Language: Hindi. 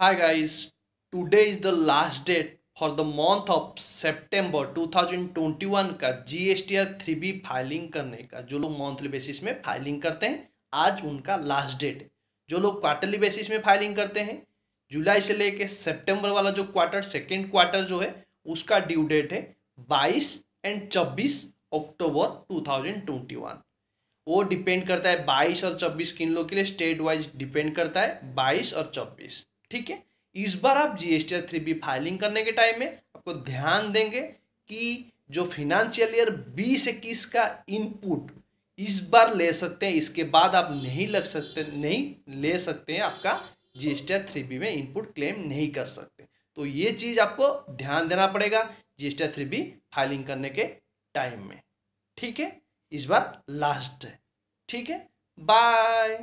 Hi guys, today is the last date for the month of सितंबर 2021 का GSTR 3B फाइलिंग करने का जो लोग मंथली बेसिस में फाइलिंग करते हैं आज उनका लास्ट डेट है जो लोग क्वार्टरली बेसिस में फाइलिंग करते हैं जुलाई से लेके सितंबर वाला जो क्वार्टर सेकेंड क्वार्टर जो है उसका ड्यू डेट है बाईस एंड छब्बीस अक्टूबर 2021 वो डिपेंड करता है 22 और 26 किन लोग के लिए स्टेट वाइज डिपेंड करता है 22 और 26 ठीक है इस बार आप G S three B filing करने के टाइम में आपको ध्यान देंगे कि जो फिनेंशियल ईयर बीस इक्कीस का इनपुट इस बार ले सकते हैं इसके बाद आप नहीं लग सकते नहीं ले सकते हैं आपका जी एस थ्री बी में इनपुट क्लेम नहीं कर सकते तो ये चीज़ आपको ध्यान देना पड़ेगा G S three B filing करने के टाइम में ठीक है इस बार लास्ट है ठीक है बाय